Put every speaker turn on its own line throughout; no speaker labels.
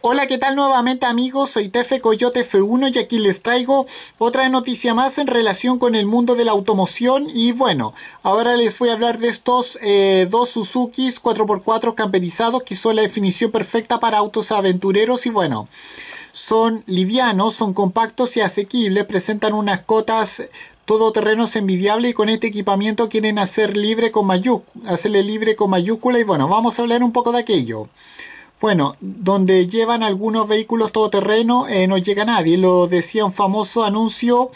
Hola, ¿qué tal nuevamente amigos? Soy Tefe Coyote F1 y aquí les traigo otra noticia más en relación con el mundo de la automoción y bueno, ahora les voy a hablar de estos eh, dos Suzuki 4x4 camperizados que son la definición perfecta para autos aventureros y bueno, son livianos, son compactos y asequibles, presentan unas cotas todoterreno es envidiable y con este equipamiento quieren libre con hacerle libre con mayúscula y bueno, vamos a hablar un poco de aquello. Bueno, donde llevan algunos vehículos todoterreno eh, no llega nadie. Lo decía un famoso anuncio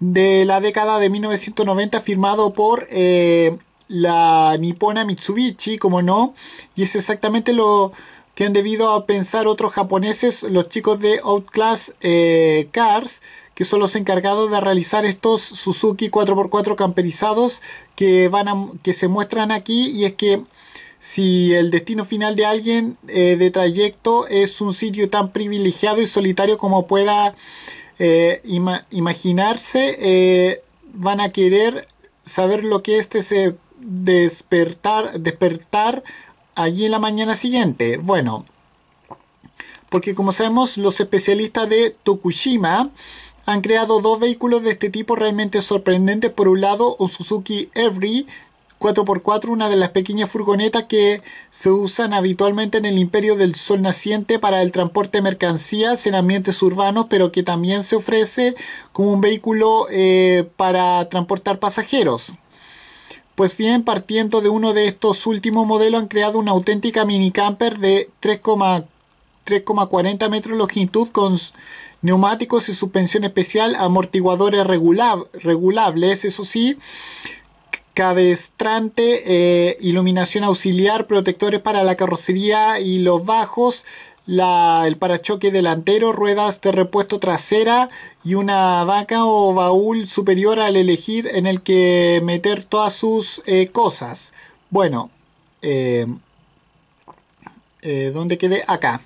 de la década de 1990 firmado por eh, la nipona Mitsubishi, como no. Y es exactamente lo que han debido a pensar otros japoneses, los chicos de Outclass eh, Cars, que son los encargados de realizar estos Suzuki 4x4 camperizados que, van que se muestran aquí. Y es que si el destino final de alguien eh, de trayecto es un sitio tan privilegiado y solitario como pueda eh, imaginarse, eh, van a querer saber lo que este se despertar, despertar allí en la mañana siguiente. Bueno, porque como sabemos, los especialistas de Tokushima han creado dos vehículos de este tipo realmente sorprendentes. Por un lado, un Suzuki Every 4x4, una de las pequeñas furgonetas que se usan habitualmente en el Imperio del Sol Naciente para el transporte de mercancías en ambientes urbanos, pero que también se ofrece como un vehículo eh, para transportar pasajeros. Pues bien, partiendo de uno de estos últimos modelos, han creado una auténtica minicamper de 3,40 metros de longitud con neumáticos y suspensión especial, amortiguadores regulables, eso sí, cabestrante, eh, iluminación auxiliar, protectores para la carrocería y los bajos, el parachoque delantero, ruedas de repuesto trasera y una vaca o baúl superior al elegir en el que meter todas sus eh, cosas. Bueno, eh, ¿dónde quedé? Acá.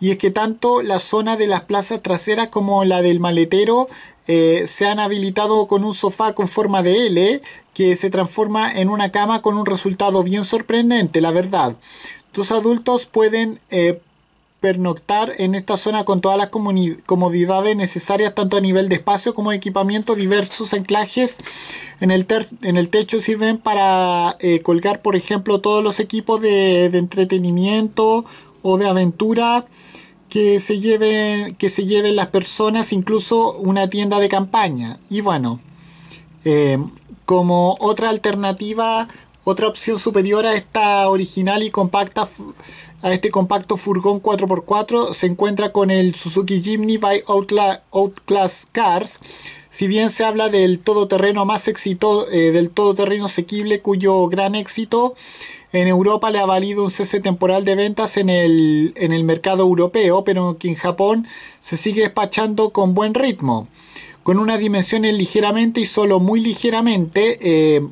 Y es que tanto la zona de las plazas traseras como la del maletero se han habilitado con un sofá con forma de L que se transforma en una cama con un resultado bien sorprendente, la verdad. Tus adultos pueden eh, pernoctar en esta zona con todas las comodidades necesarias, tanto a nivel de espacio como de equipamiento. Diversos anclajes en el, techo sirven para eh, colgar, por ejemplo, todos los equipos de, entretenimiento o de aventura que se lleven que se lleven las personas incluso una tienda de campaña y bueno eh, como otra alternativa, otra opción superior a esta original y compacta a este compacto furgón 4x4 se encuentra con el Suzuki Jimny by Outclass Cars. Si bien se habla del todoterreno más exitoso, eh, del todoterreno asequible cuyo gran éxito en Europa le ha valido un cese temporal de ventas en el, en el mercado europeo, pero que en Japón se sigue despachando con buen ritmo con unas dimensiones ligeramente y solo muy ligeramente eh,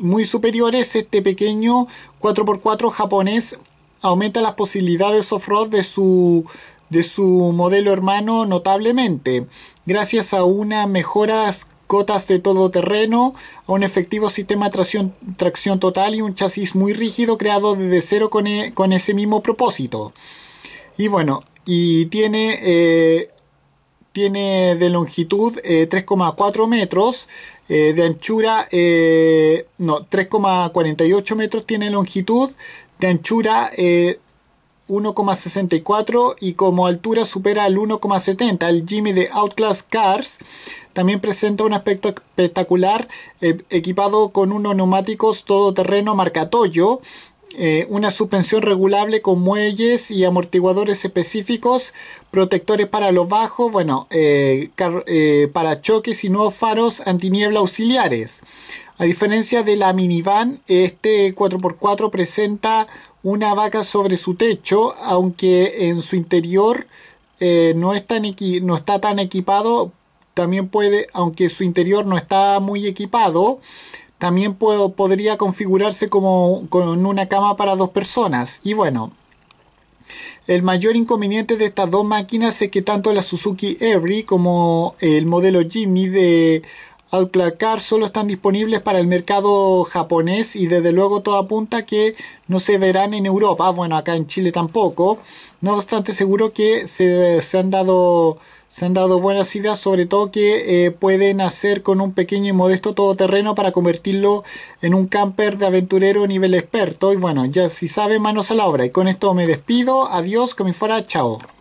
muy superiores, este pequeño 4x4 japonés aumenta las posibilidades off-road de su, de su modelo hermano notablemente, gracias a unas mejoras cotas de todo terreno, a un efectivo sistema de tracción, tracción total y un chasis muy rígido creado desde cero con, e, ese mismo propósito. Y bueno, y tiene eh, tiene de longitud 3,4 eh, metros, eh, de anchura, eh, no, 3,48 metros tiene longitud, de anchura 1,64 y como altura supera el 1,70. El Jimmy de Outclass Cars también presenta un aspecto espectacular, equipado con unos neumáticos todoterreno marca Toyo eh, una suspensión regulable con muelles y amortiguadores específicos, protectores para los bajos, bueno, eh, eh, para choques y nuevos faros antiniebla auxiliares. A diferencia de la minivan, este 4x4 presenta una vaca sobre su techo, aunque en su interior no, no está tan equipado, también puede, aunque su interior no está muy equipado, también puedo, podría configurarse como con una cama para dos personas. Y bueno, el mayor inconveniente de estas dos máquinas es que tanto la Suzuki Every como el modelo Jimmy de al solo están disponibles para el mercado japonés y desde luego todo apunta que no se verán en Europa, bueno acá en Chile tampoco, no obstante seguro que se, han dado se han dado buenas ideas, sobre todo que eh, pueden hacer con un pequeño y modesto todoterreno para convertirlo en un camper de aventurero nivel experto. Y bueno, ya si sabe, manos a la obra. Y con esto me despido. Adiós, que fuera, chao.